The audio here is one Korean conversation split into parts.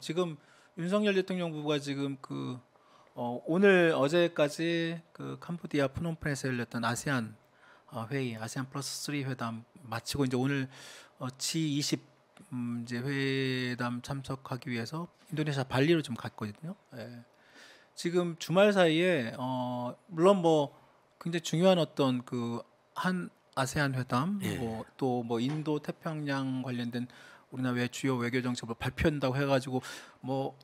지금 윤석열 대통령 부부가 지금 그 어, 오늘 어제까지 그 캄보디아 프놈펜에서 열렸던 아세안 어, 회의, 아세안 플러스 3 회담 마치고 이제 오늘 어, G20 음, 이제 회담 참석하기 위해서 인도네시아 발리로 좀 갔거든요. 예. 지금 주말 사이에 어, 물론 뭐 굉장히 중요한 어떤 그 한 아세안 회담, 예. 뭐, 또뭐 인도 태평양 관련된 우리나라 왜 주요 외교 정책을 발표한다고 해가지고 뭐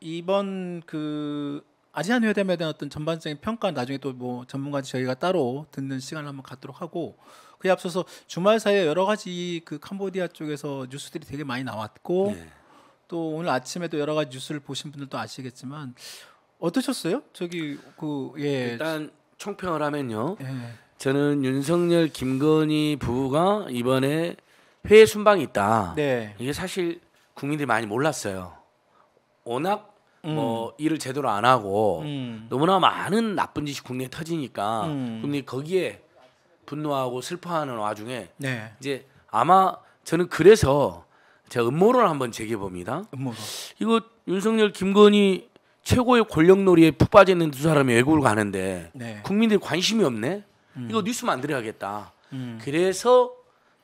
이번 그 아시안 회담에 대한 어떤 전반적인 평가 나중에 또 뭐 전문가 저희가 따로 듣는 시간을 한번 갖도록 하고 그에 앞서서 주말 사이에 여러 가지 그 캄보디아 쪽에서 뉴스들이 되게 많이 나왔고 네. 또 오늘 아침에도 여러 가지 뉴스를 보신 분들도 아시겠지만 어떠셨어요? 저기 그 예. 일단 총평을 하면요. 예. 저는 윤석열 김건희 부부가 이번에 해외 순방이 있다. 네. 이게 사실 국민들이 많이 몰랐어요. 워낙 음. 뭐 일을 제대로 안 하고 음. 너무나 많은 나쁜 짓이 국내에 터지니까 음. 국민 거기에 분노하고 슬퍼하는 와중에 네. 이제 아마 저는 그래서 제가 음모론을 한번 제기해 봅니다. 음모론. 이거 윤석열, 김건희 최고의 권력놀이에 푹 빠져 있는 두 사람이 외국을 가는데 네. 국민들이 관심이 없네. 이거 음. 뉴스 만들어야겠다. 음. 그래서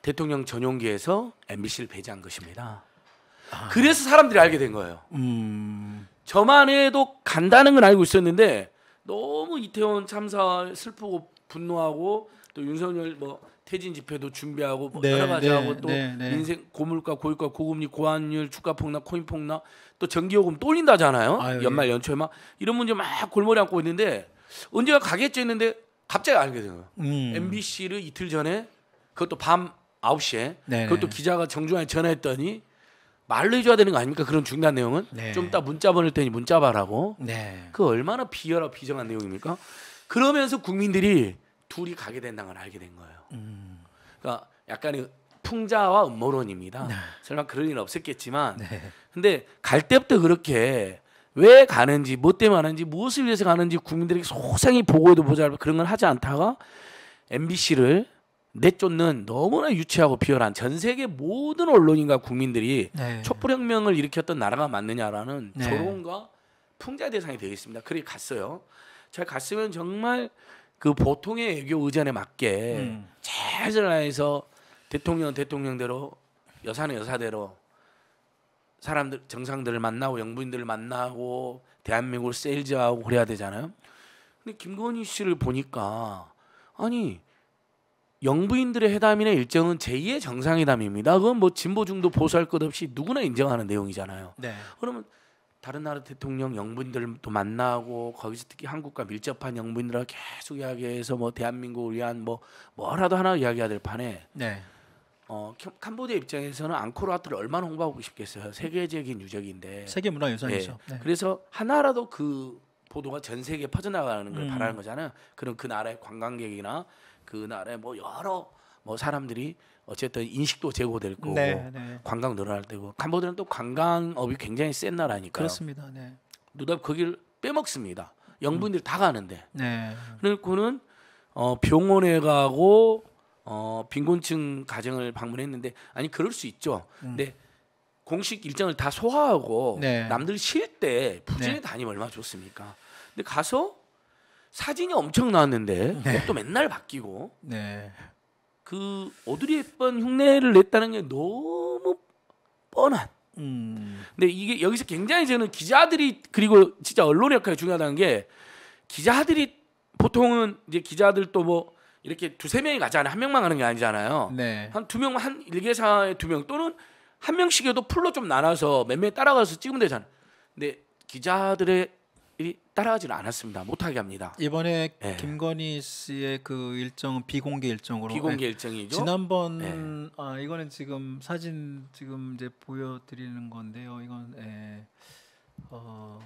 대통령 전용기에서 MBC를 배제한 것입니다. 아. 그래서 사람들이 알게 된 거예요. 음. 저만 해도 간다는 건 알고 있었는데 너무 이태원 참사 슬프고 분노하고 또 윤석열 뭐 퇴진 집회도 준비하고 뭐 네, 여러 가지 네, 하고 또 네, 네. 인생 고물가 고유가 고금리 고환율 주가 폭락 코인 폭락 또 전기요금 또린다잖아요 예. 연말 연초에 막 이런 문제 막 골머리 앓고 있는데 언제가 가겠지 했는데 갑자기 알게 되 거예요 음. MBC를 이틀 전에 그것도 밤 9시에 네네. 그것도 기자가 정중하게 전화했더니 말로 해줘야 되는 거 아닙니까? 그런 중단 내용은 네. 좀 이따 문자 보낼 테니 문자 봐라고. 네. 그 얼마나 비열하고 비정한 내용입니까? 그러면서 국민들이 둘이 가게 된다는 걸 알게 된 거예요. 음. 그러니까 약간의 풍자와 음모론입니다. 네. 설마 그럴일은 없었겠지만, 네. 근데 갈 때부터 그렇게 왜 가는지, 뭐 때문에 가는지, 무엇을 위해서 가는지 국민들에게 소상히 보고도 해 보자 그런 걸 하지 않다가 MBC를 내쫓는 너무나 유치하고 비열한 전 세계 모든 언론인과 국민들이 네. 촛불혁명을 일으켰던 나라가 맞느냐라는 네. 조롱과 풍자 대상이 되겠습니다. 그래 갔어요. 제가 갔으면 정말 그 보통의 외교 의전에 맞게 최선을 음. 해서 대통령 대통령대로 여사는 여사대로 사람들 정상들을 만나고 영부인들을 만나고 대한민국을 세일즈하고 그래야 되잖아요. 근데 김건희 씨를 보니까 아니 영부인들의 회담이나 일정은 제2의 정상회담입니다. 그건 뭐 진보 중도 보수할 것 없이 누구나 인정하는 내용이잖아요. 네. 그러면 다른 나라 대통령 영부인들도 만나고 거기서 특히 한국과 밀접한 영부인들하 계속 이야기해서 뭐 대한민국을 위한 뭐 뭐라도 하나 이야기해야 될 판에 네. 어 캄보디아 입장에서는 앙코르와트를 얼마나 홍보하고 싶겠어요. 세계적인 유적인데 세계 문화 유산이죠. 네. 네. 그래서 하나라도 그 보도가 전 세계에 퍼져나가는 걸 음. 바라는 거잖아요. 그럼 그 나라의 관광객이나 그 나라에 뭐 여러 뭐 사람들이 어쨌든 인식도 제고될 거고 네, 네. 관광 늘어날 때고 캄보디아는 또 관광업이 굉장히 센 나라니까요. 그렇습니다. 네. 누가 거길 그 빼먹습니다. 영부인들이 음. 다 가는데. 네. 그리고는 그러니까 어, 병원에 가고 어, 빈곤층 가정을 방문했는데 아니 그럴 수 있죠. 음. 근데 공식 일정을 다 소화하고 네. 남들 쉴 때부진에 네. 다니면 얼마나 좋습니까? 근데 가서 사진이 엄청 나왔는데 네. 옷도 맨날 바뀌고 네. 그 오드리 헵번 흉내를 냈다는 게 너무 뻔한. 음. 근데 이게 여기서 굉장히 저는 기자들이 그리고 진짜 언론 역할이 중요하다는 게 기자들이 보통은 이제 기자들 또뭐 이렇게 두세 명이 가잖아요. 한 명만 가는 게 아니잖아요. 네. 한두 명, 한 일개사에 두 명 또는 한 명씩이어도 풀로 좀 나눠서 몇 명이 따라가서 찍으면 되잖아. 요 근데 기자들의 따라가지는 않았습니다. 못하게 합니다. 이번에 예. 김건희 씨의 그 일정 비공개 일정으로 비공개 예. 일정이죠. 지난번 예. 아 이거는 지금 사진 지금 이제 보여드리는 건데요. 이건 예. 어,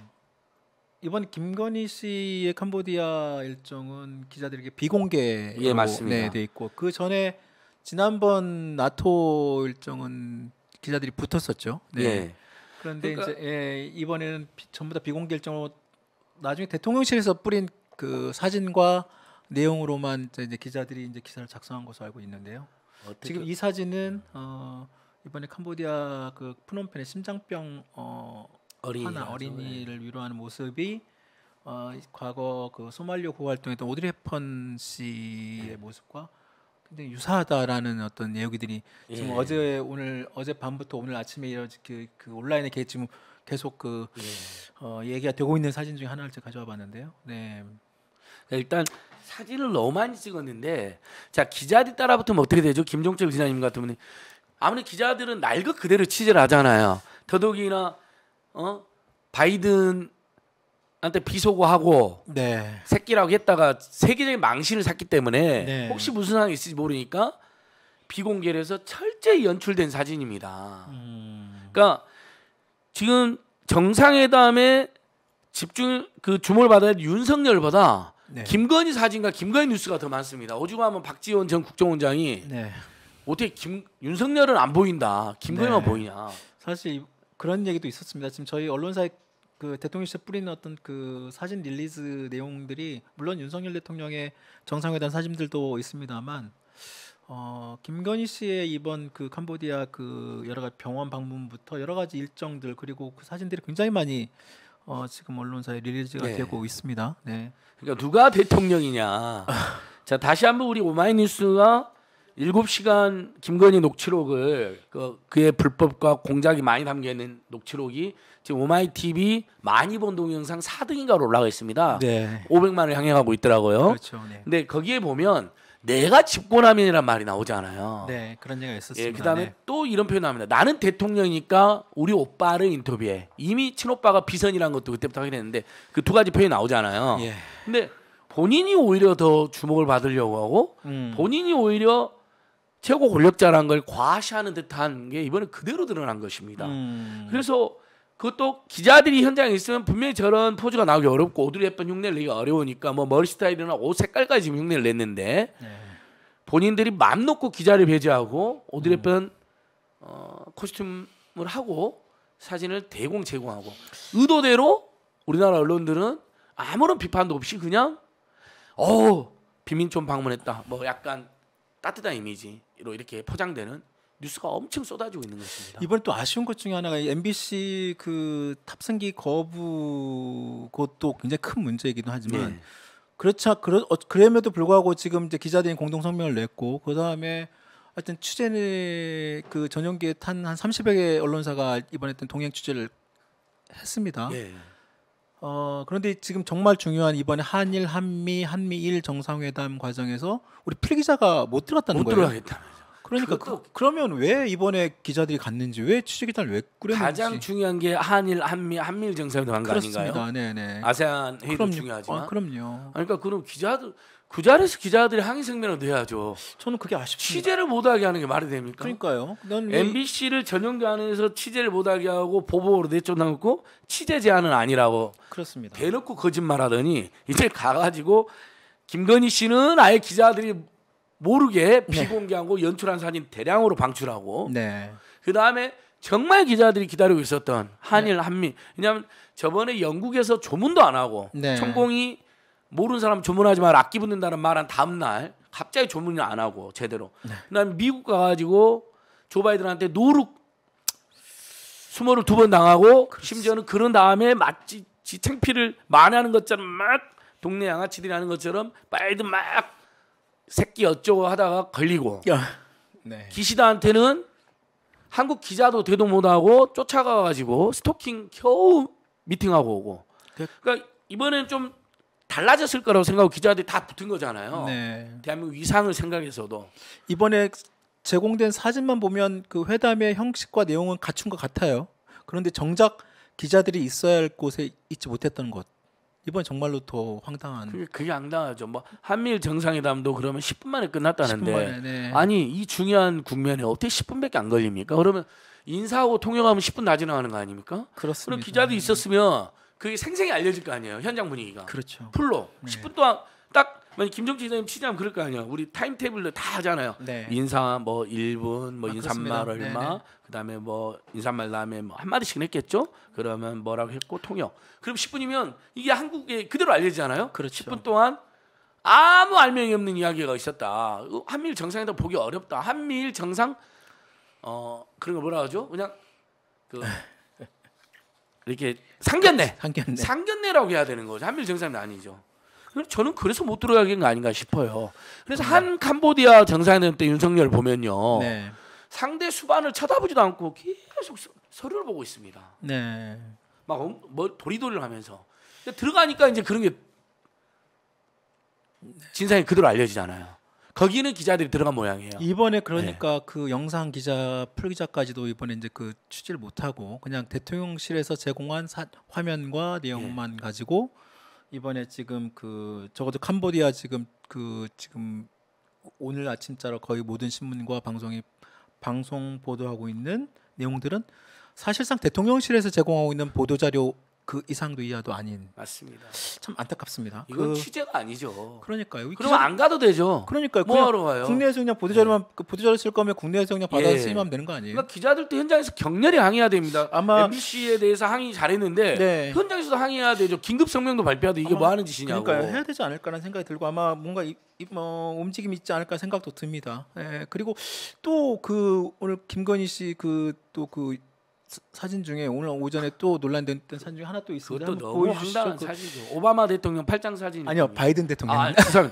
이번 김건희 씨의 캄보디아 일정은 기자들에게 비공개로 예, 맞습니다. 네, 돼 있고 그 전에 지난번 나토 일정은 기자들이 붙었었죠. 네. 예. 그런데 그러니까, 이제 예, 이번에는 비, 전부 다 비공개 일정으로 나중에 대통령실에서 뿌린 그 사진과 내용으로만 이제 기자들이 이제 기사를 작성한 것으로 알고 있는데요. 어, 지금 이 사진은 네. 어, 이번에 캄보디아 그 프놈펜의 심장병 어, 어린이 하나 어린이를 네. 위로하는 모습이 어, 과거 그소말리오고활동했던 오드리 헵펀 씨의 네. 모습과 굉장히 유사하다라는 어떤 얘기들이 지금 예. 어제 오늘 어제 밤부터 오늘 아침에 이어지 그, 그 온라인에 게 지금 계속 그 예. 어, 얘기가 되고 있는 사진 중에 하나를 제가 가져와 봤는데요. 네. 그러니까 일단 사진을 너무 많이 찍었는데 자 기자들 따라붙으면 어떻게 되죠? 김종철 기자님 같은 분이 아무리 기자들은 날 것 그대로 취재를 하잖아요. 더더욱이나 어 바이든한테 비속어하고 네. 새끼라고 했다가 세계적인 망신을 샀기 때문에 네. 혹시 무슨 상황이 있을지 모르니까 비공개를 해서 철저히 연출된 사진입니다. 음. 그러니까 지금 정상회담에 집중 그 주목을 받아야 윤석열보다 네. 김건희 사진과 김건희 뉴스가 더 많습니다. 오죽 하면 박지원 전 국정원장이 네. 어떻게 김 윤석열은 안 보인다. 김건희만 네. 보이냐. 사실 그런 얘기도 있었습니다. 지금 저희 언론사에 그 대통령실 뿌리는 어떤 그 사진 릴리즈 내용들이 물론 윤석열 대통령의 정상회담 사진들도 있습니다만 어, 김건희 씨의 이번 그 캄보디아 그 여러 가지 병원 방문부터 여러 가지 일정들 그리고 그 사진들이 굉장히 많이 어, 지금 언론사에 릴리즈가 네. 되고 있습니다. 네. 그러니까 누가 대통령이냐. 자, 다시 한번 우리 오마이뉴스가 7시간 김건희 녹취록을 그, 그의 불법과 공작이 많이 담겨 있는 녹취록이 지금 오마이TV 많이 본 동영상 4등인가로 올라가 있습니다. 네. 500만을 향해 가고 있더라고요. 그렇죠. 네. 근데 거기에 보면 내가 집권하면이란 말이 나오잖아요. 네, 그런 얘기가 예, 있었습니다. 예, 그다음에 네. 또 이런 표현 나옵니다. 나는 대통령이니까 우리 오빠를 인터뷰해. 이미 친오빠가 비선이라는 것도 그때부터 확인했는데 그 두 가지 표현이 나오잖아요. 예. 근데 본인이 오히려 더 주목을 받으려고 하고 음. 본인이 오히려 최고 권력자라는 걸 과시하는 듯한 게 이번에 그대로 드러난 것입니다. 음. 그래서 그것도 기자들이 현장에 있으면 분명히 저런 포즈가 나오기 어렵고 오드리 헵번 흉내를 내기가 어려우니까 뭐 머리 스타일이나 옷 색깔까지 지금 흉내를 냈는데 네. 본인들이 맘 놓고 기자를 배제하고 오드리 헵번 음. 어, 코스튬을 하고 사진을 대공 제공하고 의도대로 우리나라 언론들은 아무런 비판도 없이 그냥 어 비민촌 방문했다 뭐 약간 따뜻한 이미지로 이렇게 포장되는 뉴스가 엄청 쏟아지고 있는 것입니다. 이번 또 아쉬운 것 중에 하나가 MBC 그 탑승기 거부 것도 굉장히 큰 문제이기도 하지만 네. 그렇자 그러, 어, 그럼에도 불구하고 지금 이제 기자들이 공동 성명을 냈고 그 다음에 하여튼 취재는 그 전용기에 탄한 30여 개 언론사가 이번에 했던 동행 취재를 했습니다. 예. 어, 그런데 지금 정말 중요한 이번에 한일 한미 한미일 정상회담 과정에서 우리 필기자가 못 들어갔다는 못 거예요. 못 들어가겠다. 그러니까 그, 그러면 왜 이번에 기자들이 갔는지 왜취재기단를왜 꾸렸는지 가장 중요한 게 한일 한미 한일 정상회담 아닌가요? 네네. 네. 아세안 회의도 그럼요. 중요하지만 아, 그럼요. 그러니까 그럼 기자들 그 자리에서 기자들이 항의 성명을 내야죠. 저는 그게 아쉽습니다. 취재를 못하게 하는 게 말이 됩니까? 그러니까요. 왜... MBC를 전용기 안에서 취재를 못하게 하고 보복으로 내쫓아놓고 취재 제한은 아니라고 그렇습니다. 대놓고 거짓말하더니 이제 가가지고 김건희 씨는 아예 기자들이 모르게 네. 비공개하고 연출한 사진 대량으로 방출하고 네. 그 다음에 정말 기자들이 기다리고 있었던 네. 한일 한미 왜냐하면 저번에 영국에서 조문도 안 하고 천공이 모르는 사람 조문하지 말 악기 붙는다는 말 한 다음 날 갑자기 조문을안 하고 제대로 그다음 미국 가가지고 조 바이든한테 노룩 수모를 두 번 당하고 그렇지. 심지어는 그런 다음에 마치 지창피를 만회하는 것처럼 막 동네 양아치들이 하는 것처럼 바이든 막 새끼 어쩌고 하다가 걸리고 네. 기시다한테는 한국 기자도 대도 못하고 쫓아가가지고 스토킹 겨우 미팅하고 오고 그... 그러니까 이번엔 좀 달라졌을 거라고 생각하고 기자들이 다 붙은 거잖아요. 네. 대한민국 위상을 생각해서도 이번에 제공된 사진만 보면 그 회담의 형식과 내용은 갖춘 것 같아요. 그런데 정작 기자들이 있어야 할 곳에 있지 못했던 것. 이번 정말로 더 황당한. 그게, 그게 황당하죠. 뭐 한미일 정상회담도 그러면 10분 만에 끝났다는데 10분 만에, 네. 아니 이 중요한 국면에 어떻게 10분밖에 안 걸립니까? 그러면 인사하고 통역하면 10분 나 지나가는 거 아닙니까? 그렇습니다. 그럼 기자도 있었으면 그게 생생히 알려질 거 아니에요 현장 분위기가. 그렇죠. 풀로 네. 10분 동안 만약 김정치 선생님 취재하면 그럴 거 아니야. 우리 타임테이블로 다 하잖아요. 네. 인사 뭐 1분, 뭐 아, 인사말 얼마, 네, 네. 그다음에 뭐 인사말 다음에 뭐 한마디씩 했겠죠. 그러면 뭐라고 했고 통역. 그럼 10분이면 이게 한국에 그대로 알려지잖아요. 그렇죠. 10분 동안 아무 알맹이 없는 이야기가 있었다. 어, 한미일 정상회담 보기 어렵다. 한미일 정상 어 그런 거 뭐라 하죠? 그냥 그 이렇게 상견례, 상견례, 상견례라고 해야 되는 거죠. 한미일 정상회담 아니죠. 저는 그래서 못 들어가게 된거 아닌가 싶어요. 그래서 한 캄보디아 정상회담 때 윤석열 보면요. 네. 상대 수반을 쳐다보지도 않고 계속 서류를 보고 있습니다. 네. 막뭐 도리도리를 하면서 들어가니까 이제 그런 게 진상이 그대로 알려지잖아요. 거기는 기자들이 들어간 모양이에요. 이번에 그러니까 네. 그 영상 기자 풀기자까지도 이번에 이제 그 취재를 못 하고 그냥 대통령실에서 제공한 사, 화면과 내용만 네. 가지고 이번에 지금 그 적어도 캄보디아 지금 그 지금 오늘 아침자로 거의 모든 신문과 방송이 방송 보도하고 있는 내용들은 사실상 대통령실에서 제공하고 있는 보도 자료 그 이상도 이하도 아닌 맞습니다. 참 안타깝습니다. 이건 그, 취재가 아니죠. 그러니까요. 그러안 가도 되죠. 그러니까요. 뭐하러 가요? 국내에서 그냥 보도자료만 네. 그 보도자료 쓸 거면 국내에서 그냥 받아 예. 쓰면 되는 거 아니에요? 그러니까 기자들도 현장에서 격렬히 항의해야 됩니다. 아마 MBC에 대해서 항의 잘했는데 네. 현장에서도 항의해야 되죠. 긴급 성명도 발표하되 이게 뭐 하는 짓이냐고. 그러니까 해야 되지 않을까라는 생각이 들고 아마 뭔가 이, 이, 뭐 움직임이 있지 않을까 생각도 듭니다. 예. 그리고 또 그 오늘 김건희 씨그또그 사진 중에 오늘 오전에 또 논란된 사진 중에 하나 또 있습니다. 그것도 너무 황당한 사진이죠. 오바마 대통령 팔짱 사진. 아니요, 바이든 대통령. 아, 죄송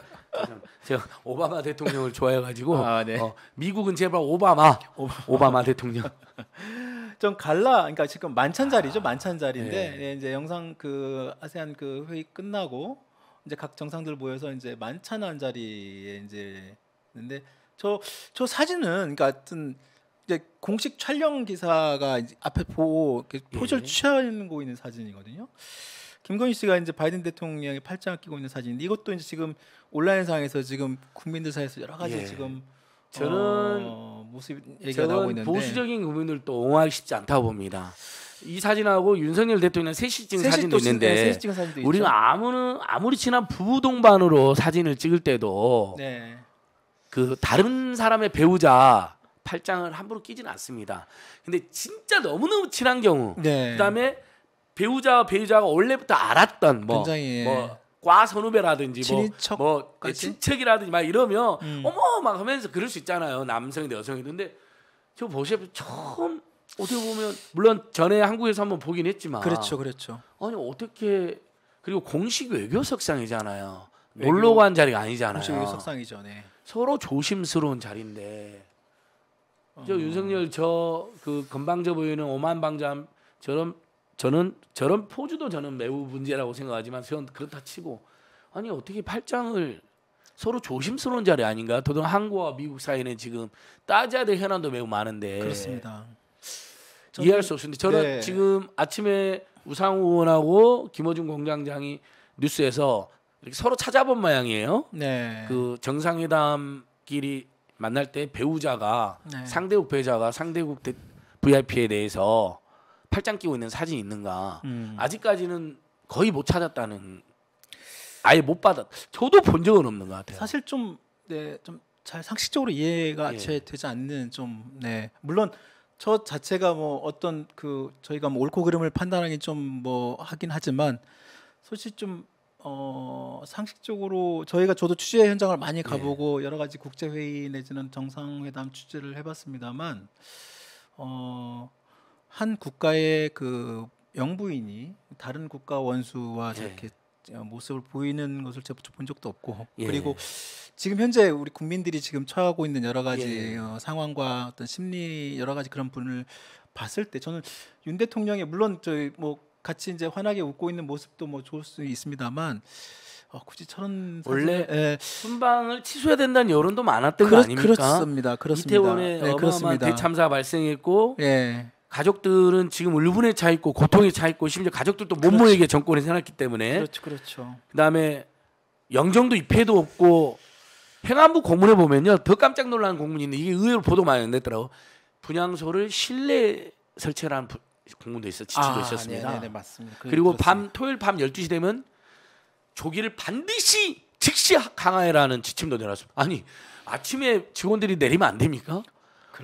제가 오바마 대통령을 좋아해가지고 아, 네. 어, 미국은 제발 오바마, 오바 오바마 대통령. 좀 갈라, 그러니까 지금 만찬 자리죠, 아, 만찬 자리인데 네. 예, 이제 영상 그 아세안 그 회의 끝나고 이제 각 정상들 모여서 이제 만찬한 자리에 이제 근데 저 저 사진은 그러니까 하여튼. 이제 공식 촬영 기사가 이제 앞에 보고 포즈를 예. 취하고 있는 사진이거든요. 김건희 씨가 이제 바이든 대통령의 팔짱을 끼고 있는 사진인데 이것도 이제 지금 온라인상에서 지금 국민들 사이에서 여러 가지 예. 지금 저는 어, 모습 얘기가 나오고 있는데 보수적인 국민을 또 옹호하기 쉽지 않다고 봅니다. 이 사진하고 윤석열 대통령 셋이 네, 찍은 사진도 있는데 네, 사진도 우리는 아무는 아무리 친한 부부 동반으로 사진을 찍을 때도 네. 그 다른 사람의 배우자 팔짱을 함부로 끼지는 않습니다. 근데 진짜 너무너무 친한 경우 네. 그다음에 배우자와 배우자가 원래부터 알았던 뭐, 굉장히, 예. 뭐과 선후배라든지 친인척 뭐, 뭐 예, 친척이라든지 막 이러면 음. 어머 막 하면서 그럴 수 있잖아요. 남성이든 여성이든 근데 저 보시면 처음 어떻게 보면 물론 전에 한국에서 한번 보긴 했지만 그렇죠. 그렇죠. 아니 어떻게 그리고 공식 외교석상이잖아요. 놀러 간 자리가 아니잖아요. 공식 외교석상이죠. 네. 서로 조심스러운 자리인데 저 윤석열 저 그 건방져 보이는 오만 방자 저런 저는 저런 포즈도 저는 매우 문제라고 생각하지만 저 그렇다 치고 아니 어떻게 팔짱을 서로 조심스러운 자리 아닌가? 도더욱 한국과 미국 사이는 지금 따져야 될 현안도 매우 많은데 그렇습니다. 저는, 이해할 수 없습니다. 저는 네. 지금 아침에 우상우 의원하고 김어준 공장장이 뉴스에서 이렇게 서로 찾아본 모양이에요. 네. 그 정상회담끼리 만날 때 배우자가 네. 상대 배우자가 상대국 대, VIP에 대해서 팔짱 끼고 있는 사진 이 있는가 음. 아직까지는 거의 못 찾았다는 아예 못 받았 저도 본 적은 없는 것 같아요. 사실 좀 네, 좀 잘 상식적으로 이해가 예. 제 되지 않는 좀 네. 물론 저 자체가 뭐 어떤 그 저희가 뭐 옳고 그름을 판단하기 좀 뭐 하긴 하지만 솔직히 좀 어, 상식적으로 저희가 저도 취재 현장을 많이 예. 가보고 예. 여러 가지 국제 회의 내지는 정상회담 취재를 해봤습니다만 어, 한 국가의 그 영부인이 다른 국가 원수와 예. 이렇게 모습을 보이는 것을 접가본 적도 없고 예. 그리고 지금 현재 우리 국민들이 지금 처하고 있는 여러 가지 예. 어, 상황과 어떤 심리 여러 가지 그런 분을 봤을 때 저는 윤 대통령의 물론 저뭐 같이 이제 환하게 웃고 있는 모습도 뭐 좋을 수 있습니다만 어, 굳이 천원 원래 예. 순방을 취소해야 된다는 여론도 많았던 그렇, 거 아닙니까? 그렇습니다. 그렇습니다. 이태원에 네, 어마어마한 대참사 발생했고 예. 가족들은 지금 울분에 차 있고 고통에 차 있고 심지어 가족들도 못 그렇죠. 정권이 해놨기 때문에 그렇죠, 그렇죠. 그다음에 영정도 입회도 없고 행안부 공문에 보면요 더 깜짝 놀란 공문이 있는데 이게 의외로 보도 많이 안 됐더라고 분향소를 실내 설치라는 공문도 있어 지침도 아, 있었습니다. 네네 네, 네, 맞습니다. 그 그리고 들었습니다. 밤 토요일 밤 12시 되면 조기를 반드시 즉시 강화해라는 지침도 내놨습니다. 아니 아침에 직원들이 내리면 안 됩니까?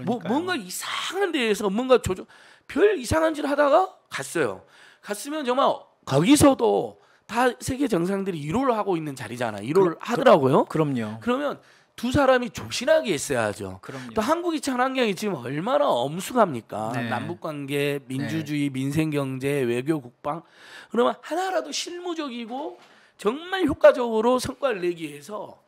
뭐 뭔가 이상한 데에서 뭔가 조정 별 이상한 짓 하다가 갔어요. 갔으면 정말 거기서도 다 세계 정상들이 일호를 하고 있는 자리잖아. 일호를 그, 하더라고요. 그, 그럼요. 그러면 두 사람이 조신하게 있어야죠. 그럼요. 또 한국이 처 환경이 지금 얼마나 엄숙합니까? 네. 남북 관계, 민주주의, 네. 민생 경제, 외교 국방. 그러면 하나라도 실무적이고 정말 효과적으로 성과를 내기 위해서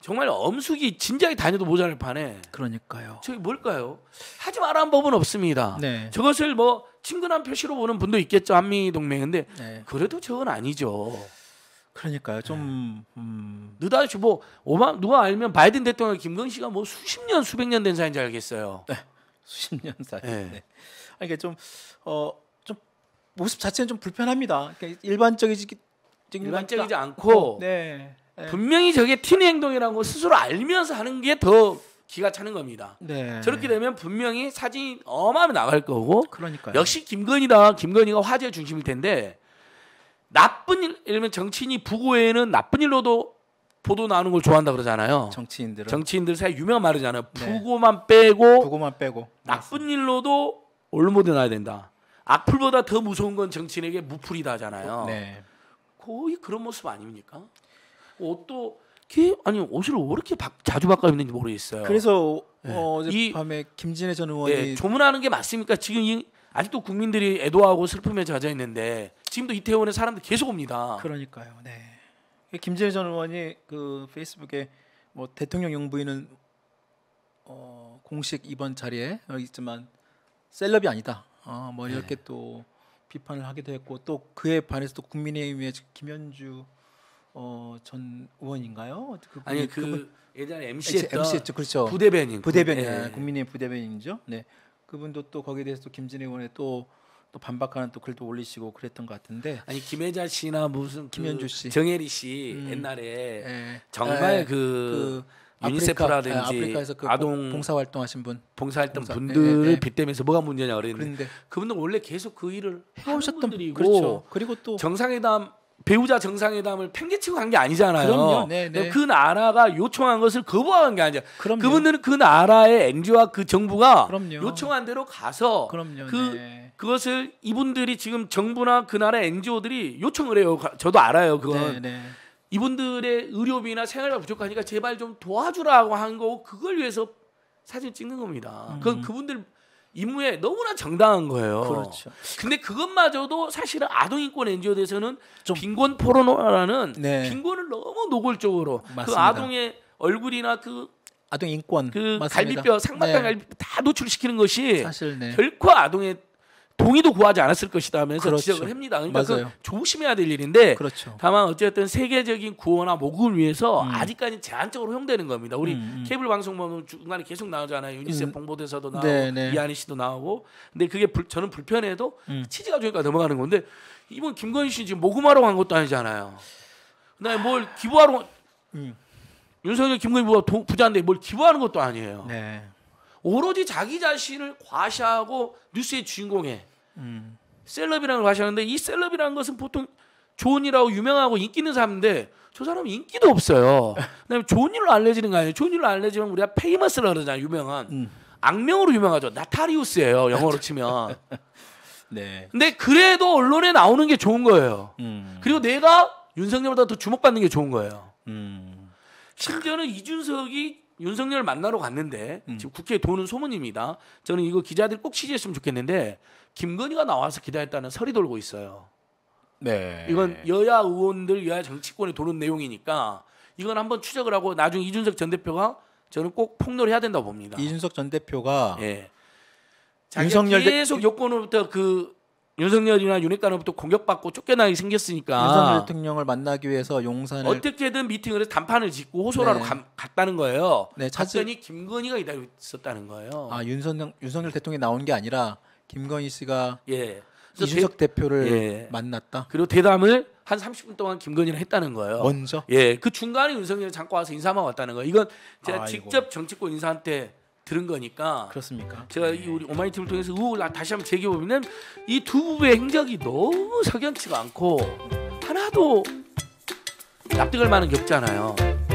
정말 엄숙이 진작에 다녀도 모자랄 판에 그러니까요. 저게 뭘까요? 하지 말아 한 법은 없습니다. 네. 저것을 뭐 친근한 표시로 보는 분도 있겠죠. 한미 동맹인데 네. 그래도 저건 아니죠. 그러니까요. 좀 네. 음... 느닷없이 뭐 오마 누가 알면 바이든 대통령 김건 씨가 뭐 수십 년 수백 년 된 사이인지 알겠어요. 네. 수십 년 사이. 네. 네. 아니, 그러좀 그러니까 어, 좀 모습 자체는 좀 불편합니다. 그러니까 일반적이지 일반적이지 그러니까 않고 네. 네. 분명히 저게 튀는 행동이라고 스스로 알면서 하는 게 더 기가 차는 겁니다. 네. 저렇게 되면 분명히 사진이 어마어마하게 나갈 거고 그러니까 역시 김건희다. 김건희가 화제의 중심일 텐데 나쁜 일, 예를 들면 정치인이 부고에는 나쁜 일로도 보도 나오는 걸 좋아한다 그러잖아요. 정치인들 정치인들 사이 유명한 말이잖아요. 네. 부고만 빼고 부고만 빼고 나쁜 일로도 올무도 나야 된다. 악플보다 더 무서운 건 정치인에게 무풀이다 하잖아요. 네. 거의 그런 모습 아닙니까? 옷도 게, 아니 옷을 왜 이렇게 바, 자주 바꿔 입는지 모르겠어요. 그래서 어, 네. 어, 어밤에 김진애 전 네, 의원이 네, 조문하는 게 맞습니까? 지금 이, 아직도 국민들이 애도하고 슬픔에 젖어 있는데 지금도 이태원에 사람들 계속 옵니다. 그러니까요. 네. 김진애 전 의원이 그 페이스북에 뭐 대통령 영부인은 어, 공식 이번 자리에 있지만 셀럽이 아니다. 어, 뭐 네. 이렇게 네. 또 비판을 하기도 고또 그에 반해서 또 국민의힘의 김현주 어, 전 의원인가요? 그 아니 그 예전에 아, MC 했던 MC 했죠. 그렇죠. 부대변인 부대변인 예. 예. 국민의힘 부대변인이죠. 네. 그분도 또 거기에 대해서 또 김진애 의원의 또또 반박하는 또 글도 올리시고 그랬던 것 같은데 아니 김혜자 씨나 무슨 그 김현주 그 씨, 정혜리 씨 음. 옛날에 에. 예. 정말 에. 예. 그, 그 유니세프라든지 아프리카, 예, 에서 그 아동 봉사 활동하신 분봉사 활동 봉사, 분들을 네, 빗대면서 뭐가 문제냐 그랬는데 그분들 원래 계속 그 일을 해오셨던 분들이고 그렇죠. 그리고 또 정상회담 배우자 정상회담을 팽개치고 간 게 아니잖아요. 그럼요. 네, 네. 그 나라가 요청한 것을 거부한 게 아니죠. 그럼요. 그분들은 그 나라의 NGO와 그 정부가 그럼요. 요청한 대로 가서 그럼요. 그 네. 그것을 이분들이 지금 정부나 그 나라 NGO들이 요청을 해요. 저도 알아요. 그건. 네네. 네. 이분들의 의료비나 생활비가 부족하니까 제발 좀 도와주라고 한 거고 그걸 위해서 사진 찍는 겁니다. 음. 그 그분들 임무에 너무나 정당한 거예요. 그렇죠. 근데 그것마저도 사실은 아동인권 NGO에 대해서는 빈곤 포르노라는 네. 빈곤을 너무 노골적으로 그 맞습니다. 그 아동의 얼굴이나 그 아동 인권 그 맞습니다. 갈비뼈 상막한 네. 갈비뼈 다 노출시키는 것이 사실, 네. 결코 아동의 동의도 구하지 않았을 것이다 하면서 그렇죠. 지적을 합니다. 그러니까 그 조심해야 될 일인데 그렇죠. 다만 어쨌든 세계적인 구호나 목을 위해서 음. 아직까지 제한적으로 허용되는 겁니다. 우리 음. 음. 케이블 방송 보면 중간에 계속 나오잖아요. 유니세프 봉보대사도 음. 나오고 네, 네. 이한희 씨도 나오고 근데 그게 불, 저는 불편해도 음. 치즈가 좋으니까 넘어가는 건데 이번 김건희 씨 지금 모금하러 간 것도 아니잖아요. 그다음에 뭘 기부하러 음. 윤석열 김건희 부가 부자인데 뭘 기부하는 것도 아니에요. 네. 오로지 자기 자신을 과시하고 뉴스의 주인공에 음. 셀럽이라는 걸 과시하는데 이 셀럽이라는 것은 보통 좋은이라고 유명하고 인기 있는 사람인데 저 사람은 인기도 없어요. 그다음에 좋은 일로 알려지는 거 아니에요. 좋은 일로 알려지면 우리가 페이머스라고 그러잖아요. 유명한 음. 악명으로 유명하죠. 나타리우스예요. 영어로 치면. 네. 근데 그래도 언론에 나오는 게 좋은 거예요. 음. 그리고 내가 윤석열보다 더 주목받는 게 좋은 거예요. 음. 심지어는 이준석이 윤석열 만나러 갔는데 음. 지금 국회에 도는 소문입니다. 저는 이거 기자들 꼭 취재했으면 좋겠는데 김건희가 나와서 기다렸다는 설이 돌고 있어요. 네. 이건 여야 의원들 여야 정치권에 도는 내용이니까 이건 한번 추적을 하고 나중에 이준석 전 대표가 저는 꼭 폭로를 해야 된다고 봅니다. 이준석 전 대표가 예. 윤석열 계속 대... 여권으로부터 그 윤석열이나 윤핵관으로부터 공격받고 쫓겨나게 생겼으니까 윤석열 대통령을 만나기 위해서 용산을 어떻게든 미팅을 해서 단판을 짓고 호소라로 네. 갔다는 거예요. 네, 갔더니 김건희가 기다리고 있었다는 거예요. 아 윤석열 윤석열 대통령이 나온 게 아니라 김건희 씨가 예. 이준석 대, 표를 예. 만났다. 그리고 대담을 한 30분 동안 김건희랑 했다는 거예요. 먼저? 예, 그 중간에 윤석열 잠깐 와서 인사만 왔다는 거예요. 이건 제가 아 직접 정치권 인사한테 들은 거니까 그렇습니까? 제가 이 네. 우리 오마이 티를 통해서 의혹 다시 한번 제기해 보면은 이두 부부의 행적이 너무 석연치가 않고 하나도 납득할 만한 게 없잖아요.